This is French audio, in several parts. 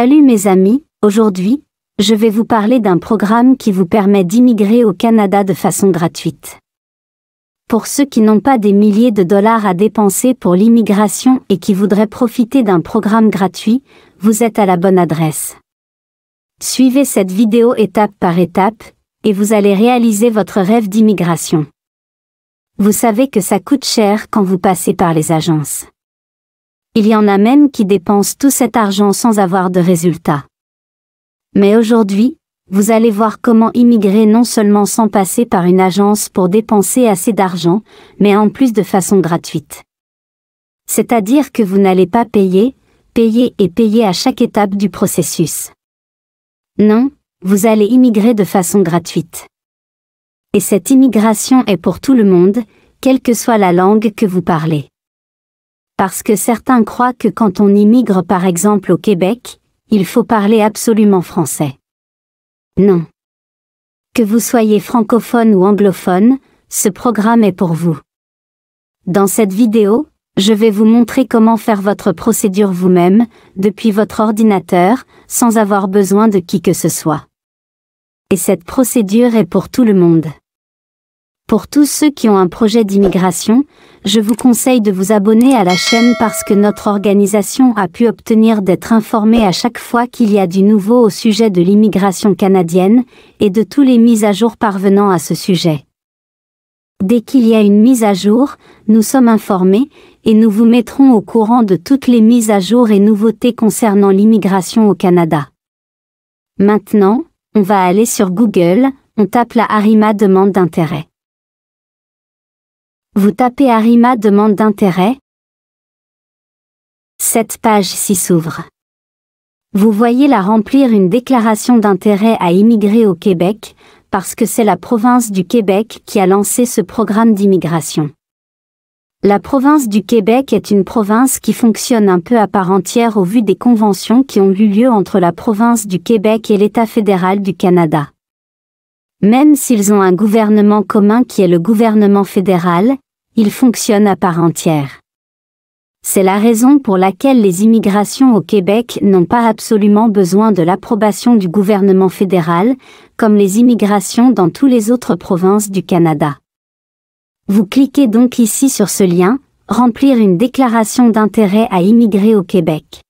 Salut mes amis, aujourd'hui, je vais vous parler d'un programme qui vous permet d'immigrer au Canada de façon gratuite. Pour ceux qui n'ont pas des milliers de dollars à dépenser pour l'immigration et qui voudraient profiter d'un programme gratuit, vous êtes à la bonne adresse. Suivez cette vidéo étape par étape, et vous allez réaliser votre rêve d'immigration. Vous savez que ça coûte cher quand vous passez par les agences. Il y en a même qui dépensent tout cet argent sans avoir de résultat. Mais aujourd'hui, vous allez voir comment immigrer non seulement sans passer par une agence pour dépenser assez d'argent, mais en plus de façon gratuite. C'est-à-dire que vous n'allez pas payer, payer et payer à chaque étape du processus. Non, vous allez immigrer de façon gratuite. Et cette immigration est pour tout le monde, quelle que soit la langue que vous parlez. Parce que certains croient que quand on immigre par exemple au Québec, il faut parler absolument français. Non. Que vous soyez francophone ou anglophone, ce programme est pour vous. Dans cette vidéo, je vais vous montrer comment faire votre procédure vous-même, depuis votre ordinateur, sans avoir besoin de qui que ce soit. Et cette procédure est pour tout le monde. Pour tous ceux qui ont un projet d'immigration, je vous conseille de vous abonner à la chaîne parce que notre organisation a pu obtenir d'être informée à chaque fois qu'il y a du nouveau au sujet de l'immigration canadienne et de tous les mises à jour parvenant à ce sujet. Dès qu'il y a une mise à jour, nous sommes informés et nous vous mettrons au courant de toutes les mises à jour et nouveautés concernant l'immigration au Canada. Maintenant, on va aller sur Google, on tape la Arima demande d'intérêt. Vous tapez Arima demande d'intérêt. Cette page s'y s'ouvre. Vous voyez la remplir une déclaration d'intérêt à immigrer au Québec, parce que c'est la province du Québec qui a lancé ce programme d'immigration. La province du Québec est une province qui fonctionne un peu à part entière au vu des conventions qui ont eu lieu entre la province du Québec et l'État fédéral du Canada. Même s'ils ont un gouvernement commun qui est le gouvernement fédéral, il fonctionne à part entière. C'est la raison pour laquelle les immigrations au Québec n'ont pas absolument besoin de l'approbation du gouvernement fédéral, comme les immigrations dans toutes les autres provinces du Canada. Vous cliquez donc ici sur ce lien, remplir une déclaration d'intérêt à immigrer au Québec.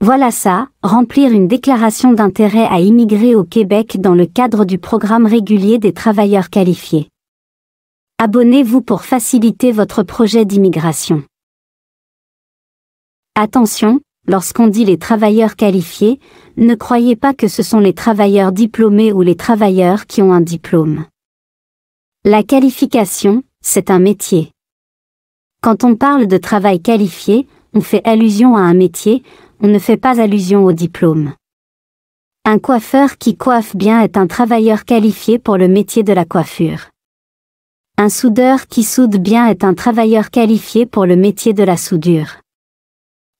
Voilà ça, remplir une déclaration d'intérêt à immigrer au Québec dans le cadre du programme régulier des travailleurs qualifiés. Abonnez-vous pour faciliter votre projet d'immigration. Attention, lorsqu'on dit les travailleurs qualifiés, ne croyez pas que ce sont les travailleurs diplômés ou les travailleurs qui ont un diplôme. La qualification, c'est un métier. Quand on parle de travail qualifié, on fait allusion à un métier, on ne fait pas allusion au diplôme. Un coiffeur qui coiffe bien est un travailleur qualifié pour le métier de la coiffure. Un soudeur qui soude bien est un travailleur qualifié pour le métier de la soudure.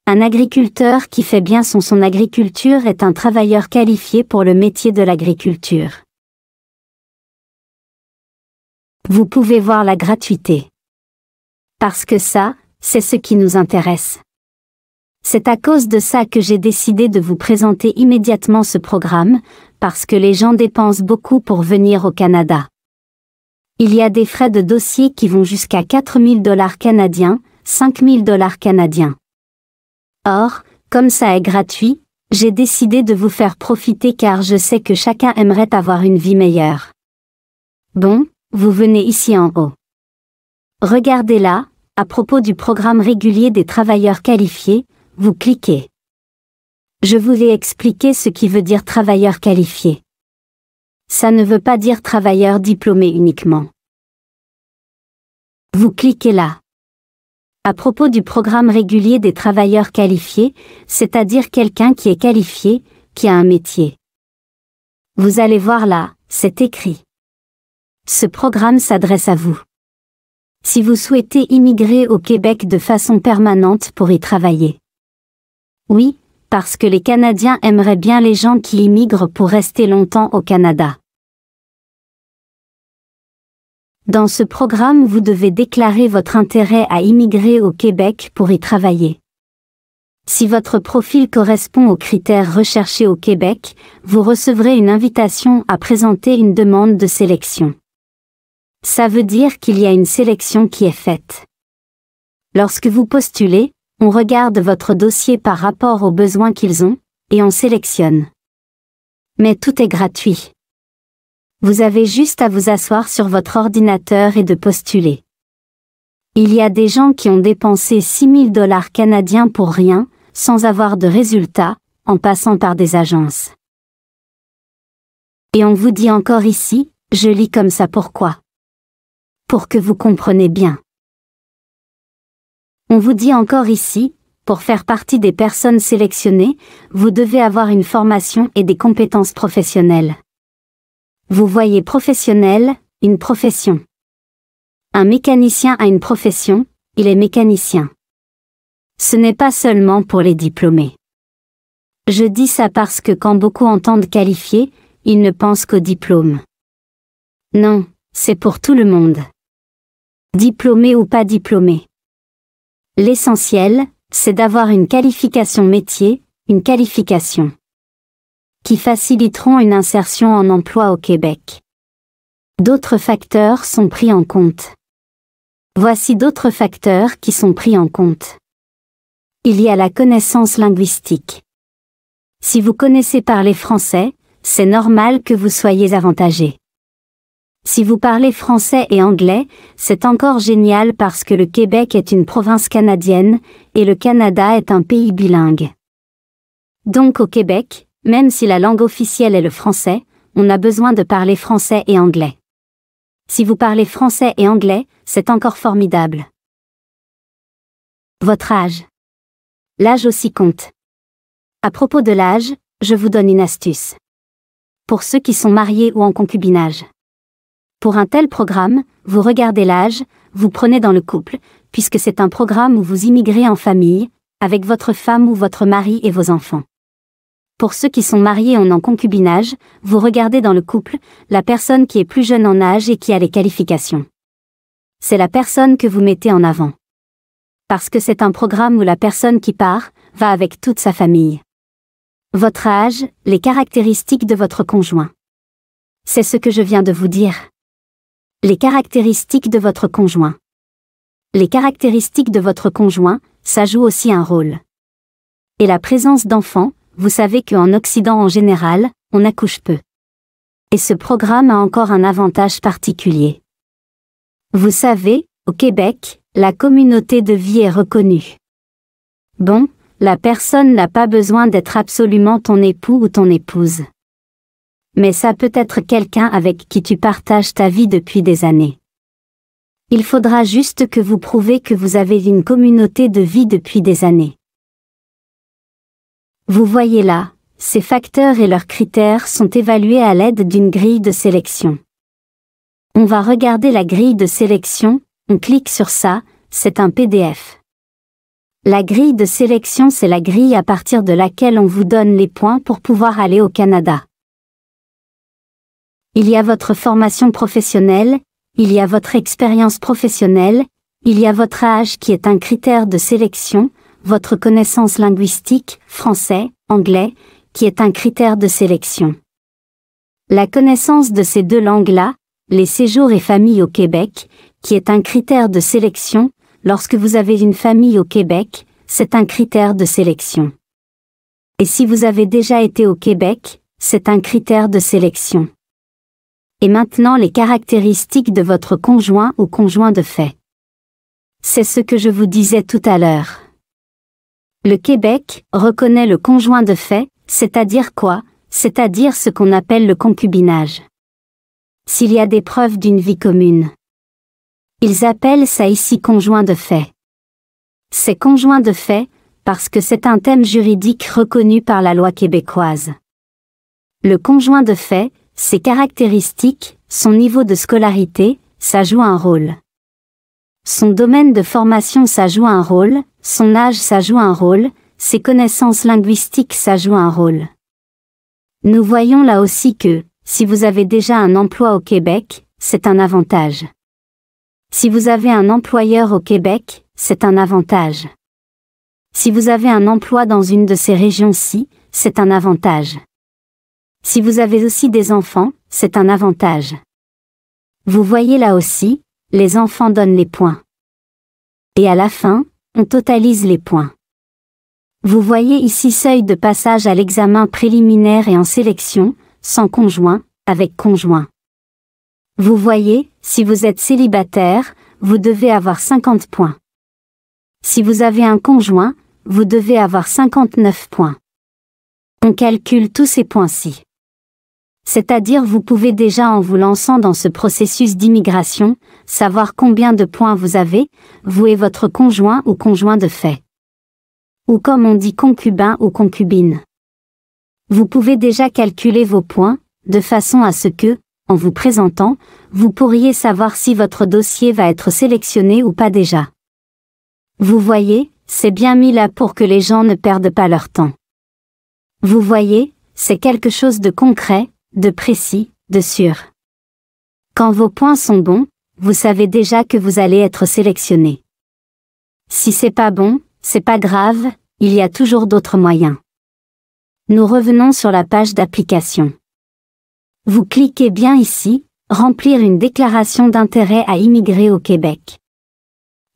Un agriculteur qui fait bien son agriculture est un travailleur qualifié pour le métier de l'agriculture. Vous pouvez voir la gratuité. Parce que ça, c'est ce qui nous intéresse. C'est à cause de ça que j'ai décidé de vous présenter immédiatement ce programme, parce que les gens dépensent beaucoup pour venir au Canada. Il y a des frais de dossier qui vont jusqu'à 4 000 dollars canadiens, 5 000 dollars canadiens. Or, comme ça est gratuit, j'ai décidé de vous faire profiter car je sais que chacun aimerait avoir une vie meilleure. Bon, vous venez ici en haut. Regardez là, à propos du programme régulier des travailleurs qualifiés, vous cliquez. Je vous ai expliqué ce qui veut dire travailleur qualifié. Ça ne veut pas dire travailleur diplômé uniquement. Vous cliquez là. À propos du programme régulier des travailleurs qualifiés, c'est-à-dire quelqu'un qui est qualifié, qui a un métier. Vous allez voir là, c'est écrit. Ce programme s'adresse à vous. Si vous souhaitez immigrer au Québec de façon permanente pour y travailler. Oui, parce que les Canadiens aimeraient bien les gens qui immigrent pour rester longtemps au Canada. Dans ce programme, vous devez déclarer votre intérêt à immigrer au Québec pour y travailler. Si votre profil correspond aux critères recherchés au Québec, vous recevrez une invitation à présenter une demande de sélection. Ça veut dire qu'il y a une sélection qui est faite. Lorsque vous postulez, on regarde votre dossier par rapport aux besoins qu'ils ont, et on sélectionne. Mais tout est gratuit. Vous avez juste à vous asseoir sur votre ordinateur et de postuler. Il y a des gens qui ont dépensé 6000 dollars canadiens pour rien, sans avoir de résultats, en passant par des agences. Et on vous dit encore ici, je lis comme ça pourquoi. Pour que vous compreniez bien. On vous dit encore ici, pour faire partie des personnes sélectionnées, vous devez avoir une formation et des compétences professionnelles. Vous voyez professionnel, une profession. Un mécanicien a une profession, il est mécanicien. Ce n'est pas seulement pour les diplômés. Je dis ça parce que quand beaucoup entendent qualifié, ils ne pensent qu'au diplôme. Non, c'est pour tout le monde. Diplômé ou pas diplômé. L'essentiel, c'est d'avoir une qualification métier, une qualification qui faciliteront une insertion en emploi au Québec. D'autres facteurs sont pris en compte. Voici d'autres facteurs qui sont pris en compte. Il y a la connaissance linguistique. Si vous connaissez parler français, c'est normal que vous soyez avantagé. Si vous parlez français et anglais, c'est encore génial parce que le Québec est une province canadienne et le Canada est un pays bilingue. Donc au Québec, même si la langue officielle est le français, on a besoin de parler français et anglais. Si vous parlez français et anglais, c'est encore formidable. Votre âge. L'âge aussi compte. À propos de l'âge, je vous donne une astuce. Pour ceux qui sont mariés ou en concubinage. Pour un tel programme, vous regardez l'âge, vous prenez dans le couple, puisque c'est un programme où vous immigrez en famille, avec votre femme ou votre mari et vos enfants. Pour ceux qui sont mariés en en concubinage, vous regardez dans le couple la personne qui est plus jeune en âge et qui a les qualifications. C'est la personne que vous mettez en avant. Parce que c'est un programme où la personne qui part va avec toute sa famille. Votre âge, les caractéristiques de votre conjoint. C'est ce que je viens de vous dire. Les caractéristiques de votre conjoint. Les caractéristiques de votre conjoint, ça joue aussi un rôle. Et la présence d'enfants, vous savez qu'en Occident en général, on accouche peu. Et ce programme a encore un avantage particulier. Vous savez, au Québec, la communauté de vie est reconnue. Bon, la personne n'a pas besoin d'être absolument ton époux ou ton épouse mais ça peut être quelqu'un avec qui tu partages ta vie depuis des années. Il faudra juste que vous prouvez que vous avez une communauté de vie depuis des années. Vous voyez là, ces facteurs et leurs critères sont évalués à l'aide d'une grille de sélection. On va regarder la grille de sélection, on clique sur ça, c'est un PDF. La grille de sélection c'est la grille à partir de laquelle on vous donne les points pour pouvoir aller au Canada. Il y a votre formation professionnelle, il y a votre expérience professionnelle, il y a votre âge qui est un critère de sélection, votre connaissance linguistique, français, anglais, qui est un critère de sélection. La connaissance de ces deux langues-là, les séjours et familles au Québec, qui est un critère de sélection, lorsque vous avez une famille au Québec, c'est un critère de sélection. Et si vous avez déjà été au Québec, c'est un critère de sélection maintenant les caractéristiques de votre conjoint ou conjoint de fait. C'est ce que je vous disais tout à l'heure. Le Québec reconnaît le conjoint de fait, c'est-à-dire quoi C'est-à-dire ce qu'on appelle le concubinage. S'il y a des preuves d'une vie commune. Ils appellent ça ici conjoint de fait. C'est conjoint de fait, parce que c'est un thème juridique reconnu par la loi québécoise. Le conjoint de fait, ses caractéristiques, son niveau de scolarité, ça joue un rôle. Son domaine de formation ça joue un rôle, son âge ça joue un rôle, ses connaissances linguistiques ça joue un rôle. Nous voyons là aussi que, si vous avez déjà un emploi au Québec, c'est un avantage. Si vous avez un employeur au Québec, c'est un avantage. Si vous avez un emploi dans une de ces régions-ci, c'est un avantage. Si vous avez aussi des enfants, c'est un avantage. Vous voyez là aussi, les enfants donnent les points. Et à la fin, on totalise les points. Vous voyez ici seuil de passage à l'examen préliminaire et en sélection, sans conjoint, avec conjoint. Vous voyez, si vous êtes célibataire, vous devez avoir 50 points. Si vous avez un conjoint, vous devez avoir 59 points. On calcule tous ces points-ci. C'est-à-dire vous pouvez déjà en vous lançant dans ce processus d'immigration, savoir combien de points vous avez, vous et votre conjoint ou conjoint de fait. Ou comme on dit concubin ou concubine. Vous pouvez déjà calculer vos points, de façon à ce que, en vous présentant, vous pourriez savoir si votre dossier va être sélectionné ou pas déjà. Vous voyez, c'est bien mis là pour que les gens ne perdent pas leur temps. Vous voyez, c'est quelque chose de concret, de précis, de sûr. Quand vos points sont bons, vous savez déjà que vous allez être sélectionné. Si c'est pas bon, c'est pas grave, il y a toujours d'autres moyens. Nous revenons sur la page d'application. Vous cliquez bien ici, remplir une déclaration d'intérêt à immigrer au Québec.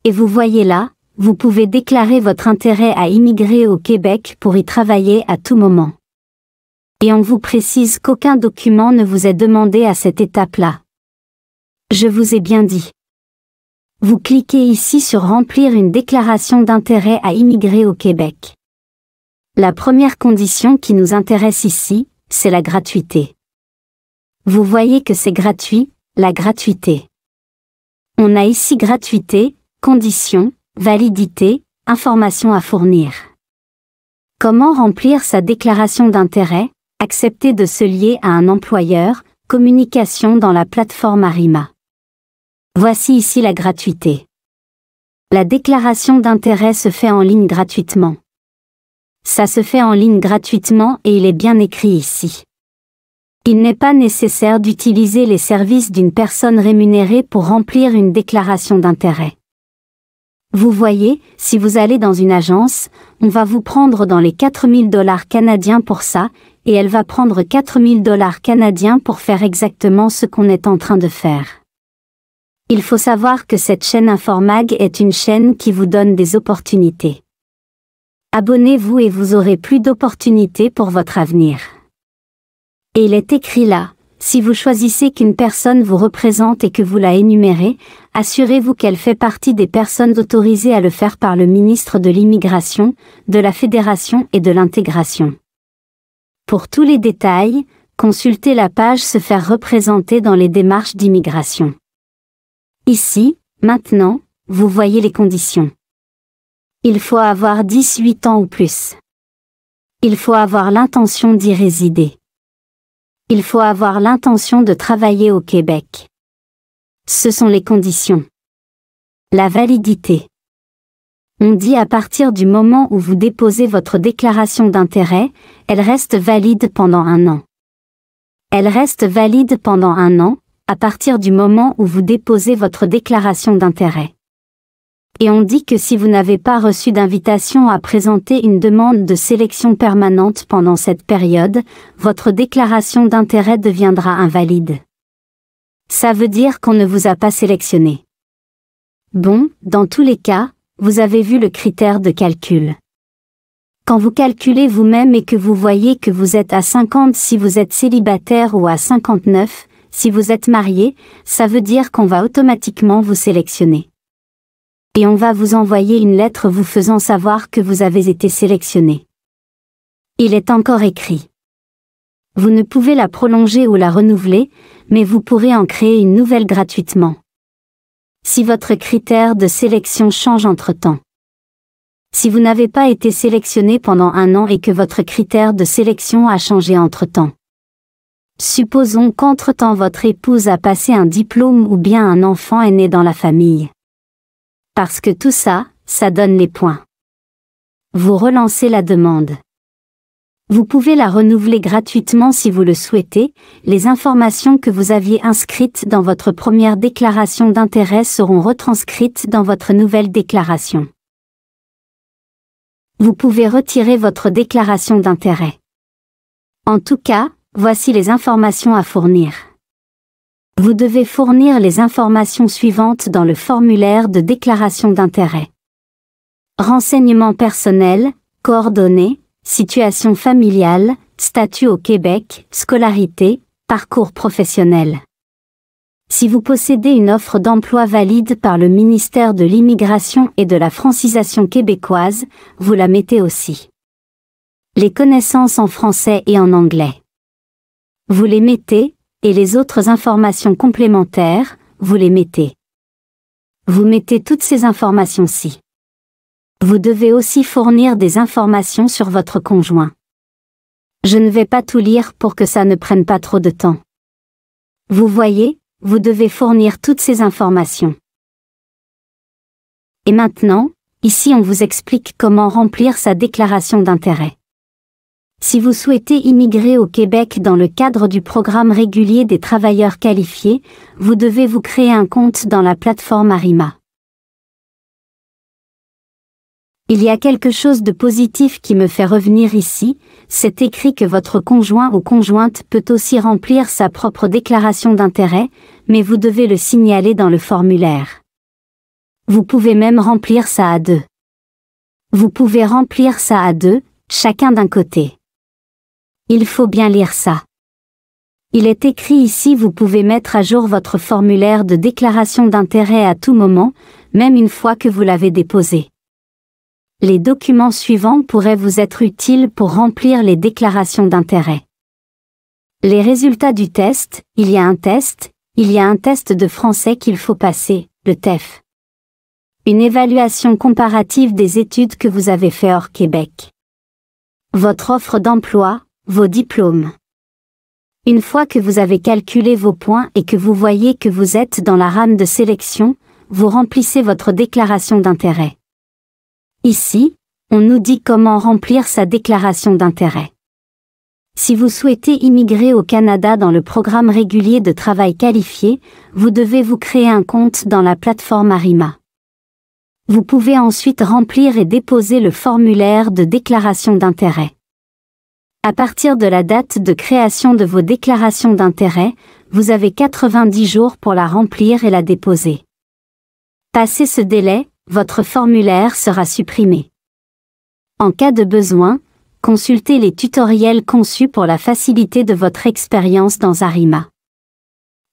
Et vous voyez là, vous pouvez déclarer votre intérêt à immigrer au Québec pour y travailler à tout moment et on vous précise qu'aucun document ne vous est demandé à cette étape-là. Je vous ai bien dit. Vous cliquez ici sur Remplir une déclaration d'intérêt à immigrer au Québec. La première condition qui nous intéresse ici, c'est la gratuité. Vous voyez que c'est gratuit, la gratuité. On a ici gratuité, Condition »,« validité, Information à fournir. Comment remplir sa déclaration d'intérêt accepter de se lier à un employeur, communication dans la plateforme Arima. Voici ici la gratuité. La déclaration d'intérêt se fait en ligne gratuitement. Ça se fait en ligne gratuitement et il est bien écrit ici. Il n'est pas nécessaire d'utiliser les services d'une personne rémunérée pour remplir une déclaration d'intérêt. Vous voyez, si vous allez dans une agence, on va vous prendre dans les 4000 dollars canadiens pour ça, et elle va prendre 4000 dollars canadiens pour faire exactement ce qu'on est en train de faire. Il faut savoir que cette chaîne Informag est une chaîne qui vous donne des opportunités. Abonnez-vous et vous aurez plus d'opportunités pour votre avenir. Et il est écrit là, si vous choisissez qu'une personne vous représente et que vous la énumérez, assurez-vous qu'elle fait partie des personnes autorisées à le faire par le ministre de l'Immigration, de la Fédération et de l'Intégration. Pour tous les détails, consultez la page Se faire représenter dans les démarches d'immigration. Ici, maintenant, vous voyez les conditions. Il faut avoir 18 ans ou plus. Il faut avoir l'intention d'y résider. Il faut avoir l'intention de travailler au Québec. Ce sont les conditions. La validité. On dit à partir du moment où vous déposez votre déclaration d'intérêt, elle reste valide pendant un an. Elle reste valide pendant un an, à partir du moment où vous déposez votre déclaration d'intérêt. Et on dit que si vous n'avez pas reçu d'invitation à présenter une demande de sélection permanente pendant cette période, votre déclaration d'intérêt deviendra invalide. Ça veut dire qu'on ne vous a pas sélectionné. Bon, dans tous les cas, vous avez vu le critère de calcul. Quand vous calculez vous-même et que vous voyez que vous êtes à 50 si vous êtes célibataire ou à 59 si vous êtes marié, ça veut dire qu'on va automatiquement vous sélectionner. Et on va vous envoyer une lettre vous faisant savoir que vous avez été sélectionné. Il est encore écrit. Vous ne pouvez la prolonger ou la renouveler, mais vous pourrez en créer une nouvelle gratuitement si votre critère de sélection change entre-temps. Si vous n'avez pas été sélectionné pendant un an et que votre critère de sélection a changé entre-temps. Supposons qu'entre-temps votre épouse a passé un diplôme ou bien un enfant est né dans la famille. Parce que tout ça, ça donne les points. Vous relancez la demande. Vous pouvez la renouveler gratuitement si vous le souhaitez, les informations que vous aviez inscrites dans votre première déclaration d'intérêt seront retranscrites dans votre nouvelle déclaration. Vous pouvez retirer votre déclaration d'intérêt. En tout cas, voici les informations à fournir. Vous devez fournir les informations suivantes dans le formulaire de déclaration d'intérêt. Renseignements personnels, coordonnées, situation familiale, statut au Québec, scolarité, parcours professionnel. Si vous possédez une offre d'emploi valide par le ministère de l'Immigration et de la francisation québécoise, vous la mettez aussi. Les connaissances en français et en anglais. Vous les mettez, et les autres informations complémentaires, vous les mettez. Vous mettez toutes ces informations-ci. Vous devez aussi fournir des informations sur votre conjoint. Je ne vais pas tout lire pour que ça ne prenne pas trop de temps. Vous voyez, vous devez fournir toutes ces informations. Et maintenant, ici on vous explique comment remplir sa déclaration d'intérêt. Si vous souhaitez immigrer au Québec dans le cadre du programme régulier des travailleurs qualifiés, vous devez vous créer un compte dans la plateforme Arima. Il y a quelque chose de positif qui me fait revenir ici, c'est écrit que votre conjoint ou conjointe peut aussi remplir sa propre déclaration d'intérêt, mais vous devez le signaler dans le formulaire. Vous pouvez même remplir ça à deux. Vous pouvez remplir ça à deux, chacun d'un côté. Il faut bien lire ça. Il est écrit ici vous pouvez mettre à jour votre formulaire de déclaration d'intérêt à tout moment, même une fois que vous l'avez déposé les documents suivants pourraient vous être utiles pour remplir les déclarations d'intérêt. Les résultats du test, il y a un test, il y a un test de français qu'il faut passer, le TEF. Une évaluation comparative des études que vous avez fait hors Québec. Votre offre d'emploi, vos diplômes. Une fois que vous avez calculé vos points et que vous voyez que vous êtes dans la rame de sélection, vous remplissez votre déclaration d'intérêt. Ici, on nous dit comment remplir sa déclaration d'intérêt. Si vous souhaitez immigrer au Canada dans le programme régulier de travail qualifié, vous devez vous créer un compte dans la plateforme Arima. Vous pouvez ensuite remplir et déposer le formulaire de déclaration d'intérêt. À partir de la date de création de vos déclarations d'intérêt, vous avez 90 jours pour la remplir et la déposer. Passez ce délai, votre formulaire sera supprimé. En cas de besoin, consultez les tutoriels conçus pour la facilité de votre expérience dans Arima.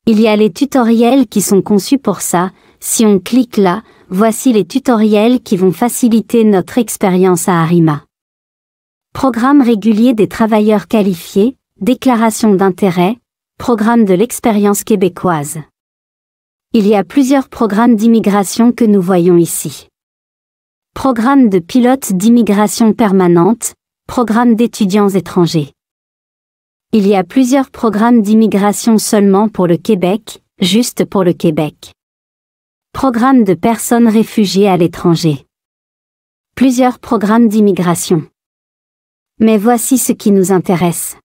Il y a les tutoriels qui sont conçus pour ça, si on clique là, voici les tutoriels qui vont faciliter notre expérience à Arima. Programme régulier des travailleurs qualifiés, déclaration d'intérêt, programme de l'expérience québécoise. Il y a plusieurs programmes d'immigration que nous voyons ici. Programme de pilote d'immigration permanente, programme d'étudiants étrangers. Il y a plusieurs programmes d'immigration seulement pour le Québec, juste pour le Québec. Programme de personnes réfugiées à l'étranger. Plusieurs programmes d'immigration. Mais voici ce qui nous intéresse.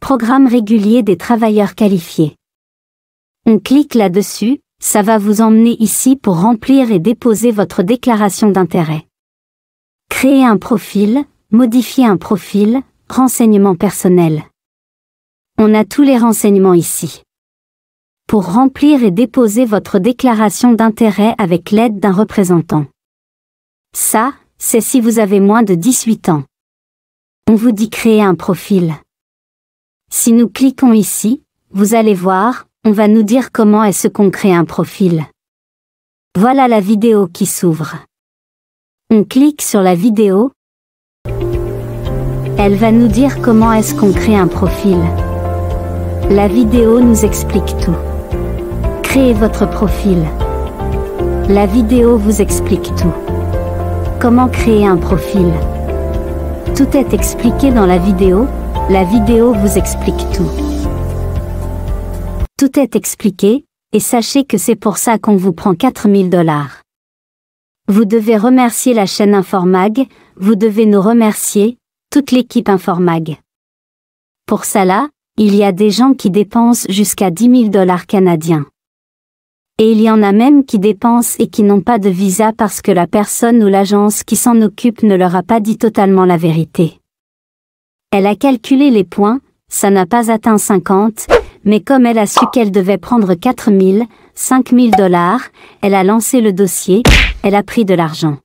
Programme régulier des travailleurs qualifiés. On clique là-dessus, ça va vous emmener ici pour remplir et déposer votre déclaration d'intérêt. Créer un profil, modifier un profil, renseignements personnels. On a tous les renseignements ici. Pour remplir et déposer votre déclaration d'intérêt avec l'aide d'un représentant. Ça, c'est si vous avez moins de 18 ans. On vous dit créer un profil. Si nous cliquons ici, vous allez voir, on va nous dire comment est-ce qu'on crée un profil. Voilà la vidéo qui s'ouvre. On clique sur la vidéo. Elle va nous dire comment est-ce qu'on crée un profil. La vidéo nous explique tout. Créez votre profil. La vidéo vous explique tout. Comment créer un profil Tout est expliqué dans la vidéo, la vidéo vous explique tout. Tout est expliqué, et sachez que c'est pour ça qu'on vous prend 4000 dollars. Vous devez remercier la chaîne Informag, vous devez nous remercier, toute l'équipe Informag. Pour ça là, il y a des gens qui dépensent jusqu'à 10 000 dollars canadiens. Et il y en a même qui dépensent et qui n'ont pas de visa parce que la personne ou l'agence qui s'en occupe ne leur a pas dit totalement la vérité. Elle a calculé les points, ça n'a pas atteint 50, mais comme elle a su qu'elle devait prendre 4 000, 5 000 dollars, elle a lancé le dossier, elle a pris de l'argent.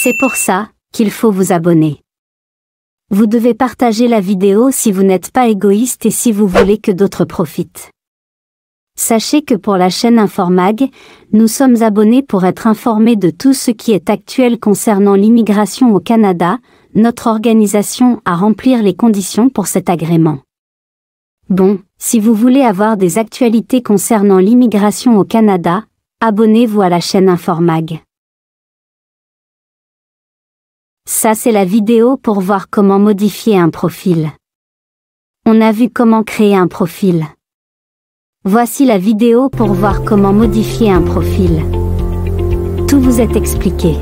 C'est pour ça qu'il faut vous abonner. Vous devez partager la vidéo si vous n'êtes pas égoïste et si vous voulez que d'autres profitent. Sachez que pour la chaîne Informag, nous sommes abonnés pour être informés de tout ce qui est actuel concernant l'immigration au Canada, notre organisation à remplir les conditions pour cet agrément. Bon, si vous voulez avoir des actualités concernant l'immigration au Canada, abonnez-vous à la chaîne Informag. Ça c'est la vidéo pour voir comment modifier un profil. On a vu comment créer un profil. Voici la vidéo pour voir comment modifier un profil. Tout vous est expliqué.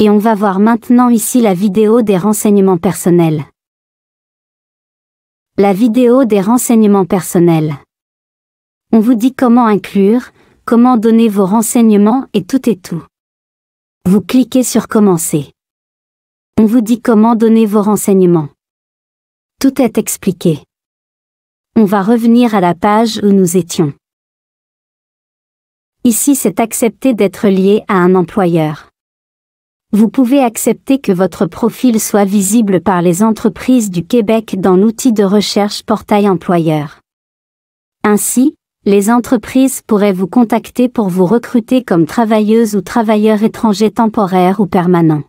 Et on va voir maintenant ici la vidéo des renseignements personnels. La vidéo des renseignements personnels. On vous dit comment inclure, comment donner vos renseignements et tout et tout. Vous cliquez sur Commencer. On vous dit comment donner vos renseignements. Tout est expliqué. On va revenir à la page où nous étions. Ici c'est accepter d'être lié à un employeur vous pouvez accepter que votre profil soit visible par les entreprises du Québec dans l'outil de recherche Portail Employeur. Ainsi, les entreprises pourraient vous contacter pour vous recruter comme travailleuse ou travailleur étranger temporaire ou permanent.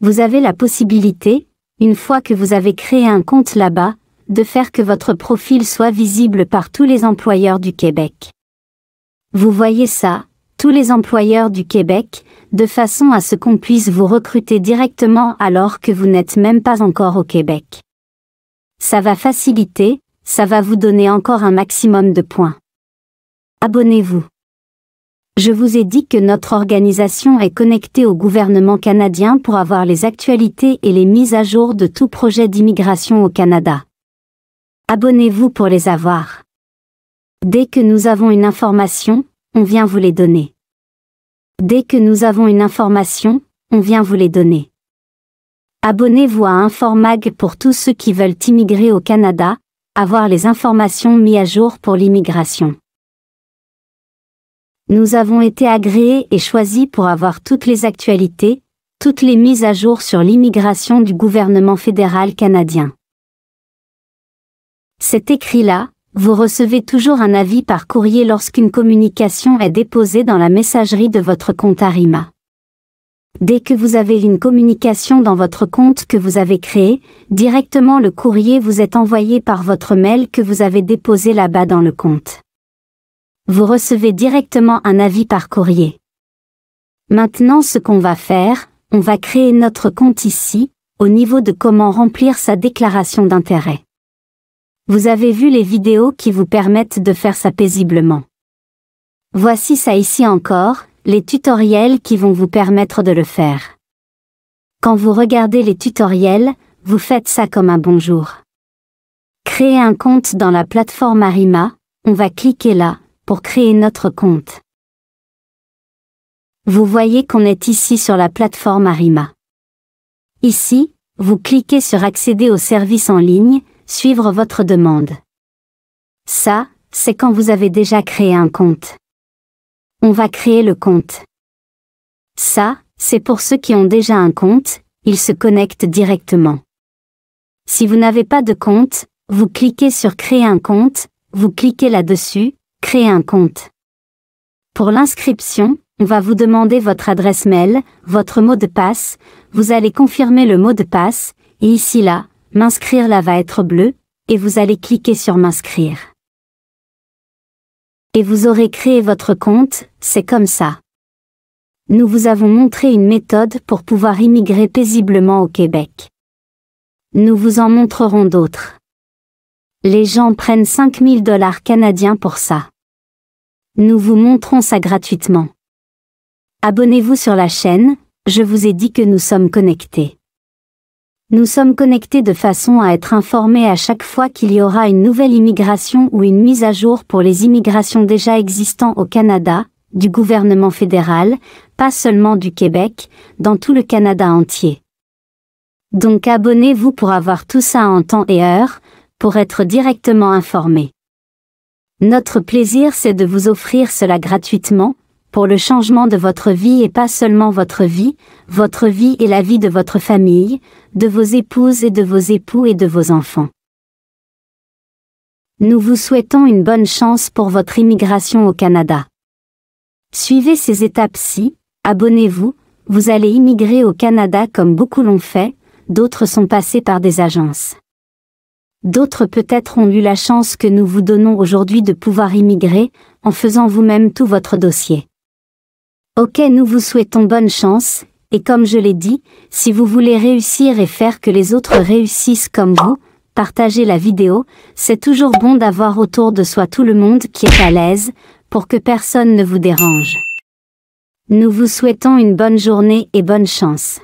Vous avez la possibilité, une fois que vous avez créé un compte là-bas, de faire que votre profil soit visible par tous les employeurs du Québec. Vous voyez ça, tous les employeurs du Québec, de façon à ce qu'on puisse vous recruter directement alors que vous n'êtes même pas encore au Québec. Ça va faciliter, ça va vous donner encore un maximum de points. Abonnez-vous. Je vous ai dit que notre organisation est connectée au gouvernement canadien pour avoir les actualités et les mises à jour de tout projet d'immigration au Canada. Abonnez-vous pour les avoir. Dès que nous avons une information, on vient vous les donner. Dès que nous avons une information, on vient vous les donner. Abonnez-vous à Informag pour tous ceux qui veulent immigrer au Canada, avoir les informations mises à jour pour l'immigration. Nous avons été agréés et choisis pour avoir toutes les actualités, toutes les mises à jour sur l'immigration du gouvernement fédéral canadien. Cet écrit-là, vous recevez toujours un avis par courrier lorsqu'une communication est déposée dans la messagerie de votre compte Arima. Dès que vous avez une communication dans votre compte que vous avez créé, directement le courrier vous est envoyé par votre mail que vous avez déposé là-bas dans le compte. Vous recevez directement un avis par courrier. Maintenant ce qu'on va faire, on va créer notre compte ici, au niveau de comment remplir sa déclaration d'intérêt. Vous avez vu les vidéos qui vous permettent de faire ça paisiblement. Voici ça ici encore, les tutoriels qui vont vous permettre de le faire. Quand vous regardez les tutoriels, vous faites ça comme un bonjour. Créer un compte dans la plateforme Arima, on va cliquer là, pour créer notre compte. Vous voyez qu'on est ici sur la plateforme Arima. Ici, vous cliquez sur Accéder aux services en ligne suivre votre demande. Ça, c'est quand vous avez déjà créé un compte. On va créer le compte. Ça, c'est pour ceux qui ont déjà un compte, ils se connectent directement. Si vous n'avez pas de compte, vous cliquez sur Créer un compte, vous cliquez là-dessus, Créer un compte. Pour l'inscription, on va vous demander votre adresse mail, votre mot de passe, vous allez confirmer le mot de passe, et ici là, M'inscrire là va être bleu, et vous allez cliquer sur M'inscrire. Et vous aurez créé votre compte, c'est comme ça. Nous vous avons montré une méthode pour pouvoir immigrer paisiblement au Québec. Nous vous en montrerons d'autres. Les gens prennent 5000 dollars canadiens pour ça. Nous vous montrons ça gratuitement. Abonnez-vous sur la chaîne, je vous ai dit que nous sommes connectés. Nous sommes connectés de façon à être informés à chaque fois qu'il y aura une nouvelle immigration ou une mise à jour pour les immigrations déjà existantes au Canada, du gouvernement fédéral, pas seulement du Québec, dans tout le Canada entier. Donc abonnez-vous pour avoir tout ça en temps et heure, pour être directement informé. Notre plaisir c'est de vous offrir cela gratuitement, pour le changement de votre vie et pas seulement votre vie, votre vie et la vie de votre famille, de vos épouses et de vos époux et de vos enfants. Nous vous souhaitons une bonne chance pour votre immigration au Canada. Suivez ces étapes-ci, abonnez-vous, vous allez immigrer au Canada comme beaucoup l'ont fait, d'autres sont passés par des agences. D'autres peut-être ont eu la chance que nous vous donnons aujourd'hui de pouvoir immigrer, en faisant vous-même tout votre dossier. Ok, nous vous souhaitons bonne chance, et comme je l'ai dit, si vous voulez réussir et faire que les autres réussissent comme vous, partagez la vidéo, c'est toujours bon d'avoir autour de soi tout le monde qui est à l'aise, pour que personne ne vous dérange. Nous vous souhaitons une bonne journée et bonne chance.